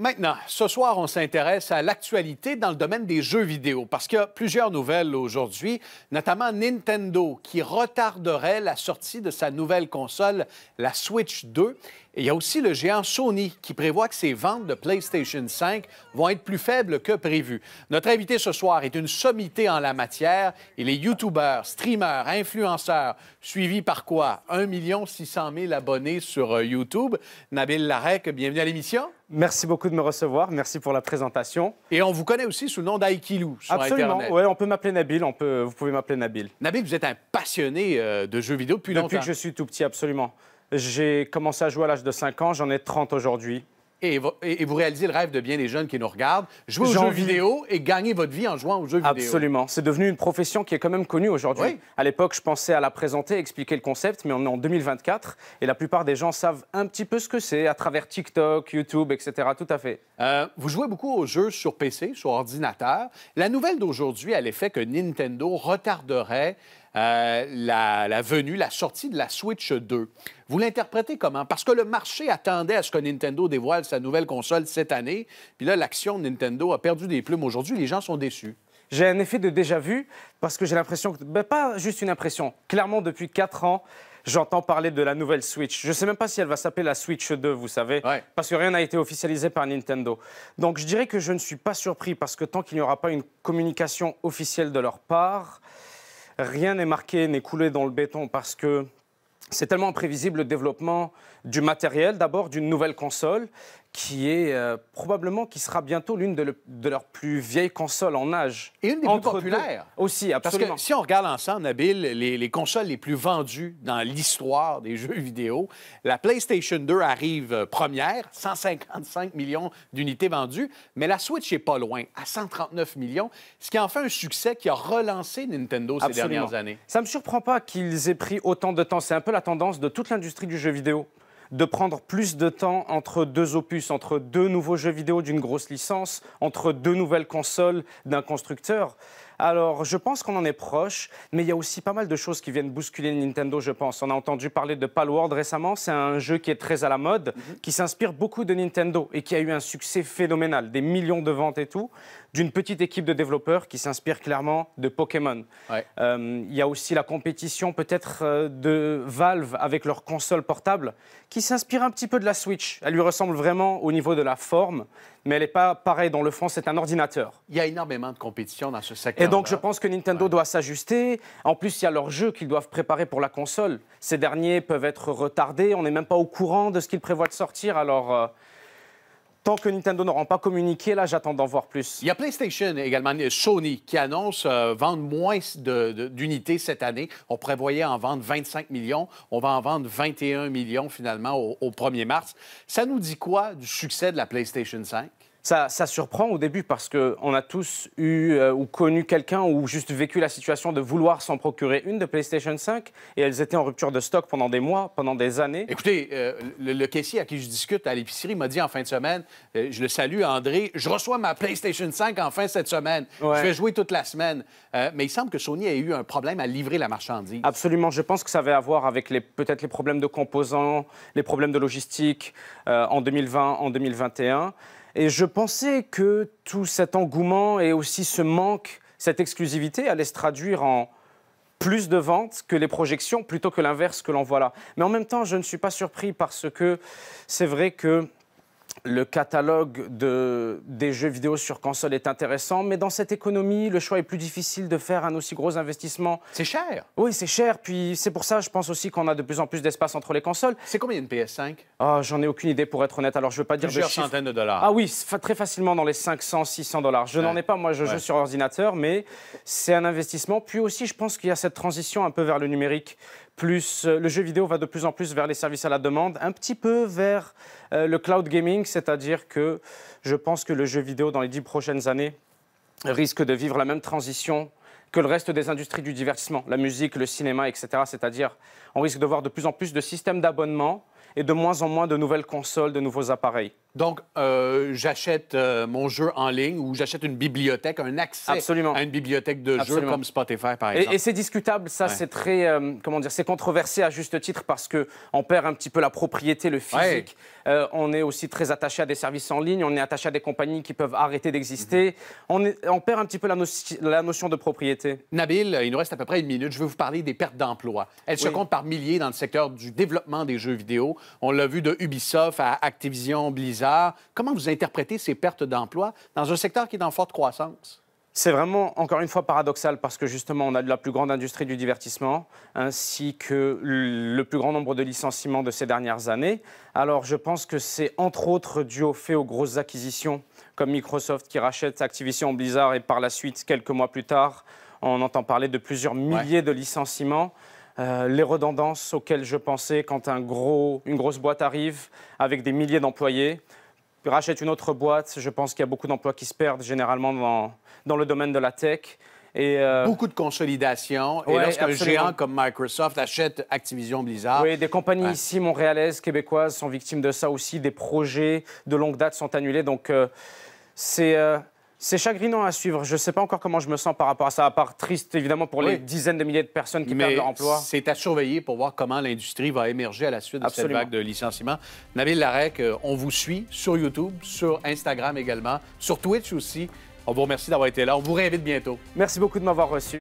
Maintenant, ce soir, on s'intéresse à l'actualité dans le domaine des jeux vidéo parce qu'il y a plusieurs nouvelles aujourd'hui, notamment Nintendo qui retarderait la sortie de sa nouvelle console, la Switch 2. Et il y a aussi le géant Sony qui prévoit que ses ventes de PlayStation 5 vont être plus faibles que prévu. Notre invité ce soir est une sommité en la matière. Il est youtubeur, streamer, influenceur, suivi par quoi 1 600 000 abonnés sur euh, YouTube. Nabil Larec, bienvenue à l'émission. Merci beaucoup de me recevoir. Merci pour la présentation. Et on vous connaît aussi sous le nom d'Aikilou Absolument. on peut m'appeler Nabil. On peut, vous pouvez m'appeler Nabil. Nabil, vous êtes un passionné euh, de jeux vidéo depuis, depuis longtemps. Depuis que je suis tout petit, absolument. J'ai commencé à jouer à l'âge de 5 ans. J'en ai 30 aujourd'hui et, vous réalisez le rêve de bien des jeunes qui nous regardent. jouer aux jeux vidéo et gagner votre vie en jouant aux jeux vidéo. Absolument. C'est devenu une profession qui est quand même connue aujourd'hui. À l'époque, je pensais à la présenter, expliquer le concept, mais on est en 2024 et la plupart des gens savent un petit peu ce que c'est à travers TikTok, YouTube, etc. Tout à fait. Euh, vous jouez beaucoup aux jeux sur PC, sur ordinateur. La nouvelle d'aujourd'hui a l'effet que Nintendo retarderait euh, la, venue, la sortie de la Switch 2. Vous l'interprétez comment? Parce que le marché attendait à ce que Nintendo dévoile sa nouvelle console cette année. Puis là, l'action de Nintendo a perdu des plumes aujourd'hui. Les gens sont déçus. J'ai un effet de déjà-vu parce que j'ai l'impression que. Ben, pas juste une impression. Clairement, depuis quatre ans, j'entends parler de la nouvelle Switch. Je ne sais même pas si elle va s'appeler la Switch 2, vous savez, parce que rien n'a été officialisé par Nintendo. Donc je dirais que je ne suis pas surpris, parce que tant qu'il n'y aura pas une communication officielle de leur part, Rien n'est marqué, n'est coulé dans le béton parce que c'est tellement imprévisible le développement du matériel, d'abord d'une nouvelle console, qui est euh, probablement, qui sera bientôt l'une de, leurs plus vieilles consoles en âge. Et une des plus populaires. Aussi, absolument. Parce que si on regarde ensemble, Nabil, les, les consoles les plus vendues dans l'histoire des jeux vidéo, la PlayStation 2 arrive euh, première, 155 millions d'unités vendues, mais la Switch est pas loin, à 139 millions, ce qui en fait un succès qui a relancé Nintendo ces dernières années. Ça me surprend pas qu'ils aient pris autant de temps. C'est un peu la tendance de toute l'industrie du jeu vidéo de prendre plus de temps entre deux opus, entre deux nouveaux jeux vidéo d'une grosse licence, entre deux nouvelles consoles d'un constructeur. Alors, je pense qu'on en est proche, mais il y a aussi pas mal de choses qui viennent bousculer Nintendo, je pense. On a entendu parler de Palworld récemment. C'est un jeu qui est très à la mode, mhm. qui s'inspire beaucoup de Nintendo et qui a eu un succès phénoménal, des millions de ventes et tout, d'une petite équipe de développeurs qui s'inspire clairement de Pokémon. Euh, il y a aussi la compétition peut-être euh, de Valve avec leur console portable, qui s'inspire un petit peu de la Switch. Elle lui ressemble vraiment au niveau de la forme, mais elle n'est pas pareille dans le fond, c'est un ordinateur. Il y a énormément de compétition dans ce secteur. Et donc je pense que Nintendo doit s'ajuster. En plus, il y a leurs jeux qu'ils doivent préparer pour la console. Ces derniers peuvent être retardés, on n'est même pas au courant de ce qu'ils prévoient de sortir. Alors. Euh, Tant que Nintendo n'aura pas communiqué, là, j'attends d'en voir plus. Il y a PlayStation également, Sony, qui annonce euh, vendre moins d'unités cette année. On prévoyait en vendre 25 millions. On va en vendre 21 millions finalement au 1er mars. Ça nous dit quoi du succès de la PlayStation 5? Ça, ça, surprend au début parce qu'on a tous eu euh, ou connu quelqu'un ou juste vécu la situation de vouloir s'en procurer une de PlayStation 5 et elles étaient en rupture de stock pendant des mois, pendant des années. Écoutez, euh, le, caissier à qui je discute à l'épicerie m'a dit en fin de semaine, euh, je le salue André, je reçois ma PlayStation 5 en fin cette semaine. Je vais jouer toute la semaine. mais il semble que Sony ait eu un problème à livrer la marchandise. Absolument, je pense que ça avait à voir avec peut-être les problèmes de composants, les problèmes de logistique en 2020, en 2021. Et je pensais que tout cet engouement et aussi ce manque, cette exclusivité allait se traduire en plus de ventes que les projections, plutôt que l'inverse que l'on voit là. Mais en même temps, je ne suis pas surpris parce que c'est vrai que le catalogue des jeux vidéo sur console est intéressant, mais dans cette économie, le choix est plus difficile de faire un aussi gros investissement. C'est cher. Oui, c'est cher. Puis c'est pour ça, je pense aussi qu'on a de plus en plus d'espace entre les consoles. C'est combien une PS5 ah, j'en ai aucune idée pour être honnête. Alors je veux pas dire Plusieurs de centaines de dollars. Ah oui, très facilement dans les 500, 600 dollars. Je n'en ai pas. Moi, je joue sur ordinateur, mais c'est un investissement. Puis aussi, je pense qu'il y a cette transition un peu vers le numérique. Plus euh, le jeu vidéo va de plus en plus vers les services à la demande, un petit peu vers euh, le cloud gaming, c'est-à-dire que je pense que le jeu vidéo dans les dix prochaines années risque de vivre la même transition que le reste des industries du divertissement, la musique, le cinéma, etc. C'est-à-dire, on risque de voir de plus en plus de systèmes d'abonnement et de moins en moins de nouvelles consoles, de nouveaux appareils. Donc, euh, j'achète euh, mon jeu en ligne ou j'achète une bibliothèque, un accès à une bibliothèque de jeux comme Spotify, par exemple. Et, c'est discutable, ça, c'est très, euh, comment dire, c'est controversé à juste titre parce que on perd un petit peu la propriété, le physique. on est aussi très attaché à des services en ligne, on est attaché à des compagnies qui peuvent arrêter d'exister. Mm-hmm. on, perd un petit peu la, la notion de propriété. Nabil, il nous reste à peu près une minute. Je veux vous parler des pertes d'emplois. Elles se comptent par milliers dans le secteur du développement des jeux vidéo. On l'a vu de Ubisoft à Activision, Blizzard. Comment vous interprétez ces pertes d'emplois dans un secteur qui est en forte croissance? C'est vraiment, encore une fois, paradoxal parce que justement, on a de la plus grande industrie du divertissement ainsi que le plus grand nombre de licenciements de ces dernières années. Alors, je pense que c'est entre autres dû au fait aux grosses acquisitions comme Microsoft qui rachète Activision Blizzard et par la suite, quelques mois plus tard, on entend parler de plusieurs milliers de licenciements. Euh, les redondances auxquelles je pensais quand une grosse boîte arrive avec des milliers d'employés, rachète une autre boîte. Je pense qu'il y a beaucoup d'emplois qui se perdent généralement dans, dans le domaine de la tech. Euh, beaucoup de consolidation. et lorsqu'un géant comme Microsoft achète Activision Blizzard. Oui, des compagnies ici, montréalaises, québécoises, sont victimes de ça aussi. Des projets de longue date sont annulés. Donc, euh, c'est. C'est chagrinant à suivre. Je ne sais pas encore comment je me sens par rapport à ça, à part triste, évidemment, pour les dizaines de milliers de personnes qui perdent leur emploi. C'est à surveiller pour voir comment l'industrie va émerger à la suite de cette vague de licenciements. Nabil Larec, euh, on vous suit sur YouTube, sur Instagram également, sur Twitch aussi. On vous remercie d'avoir été là. On vous réinvite bientôt. Merci beaucoup de m'avoir reçu.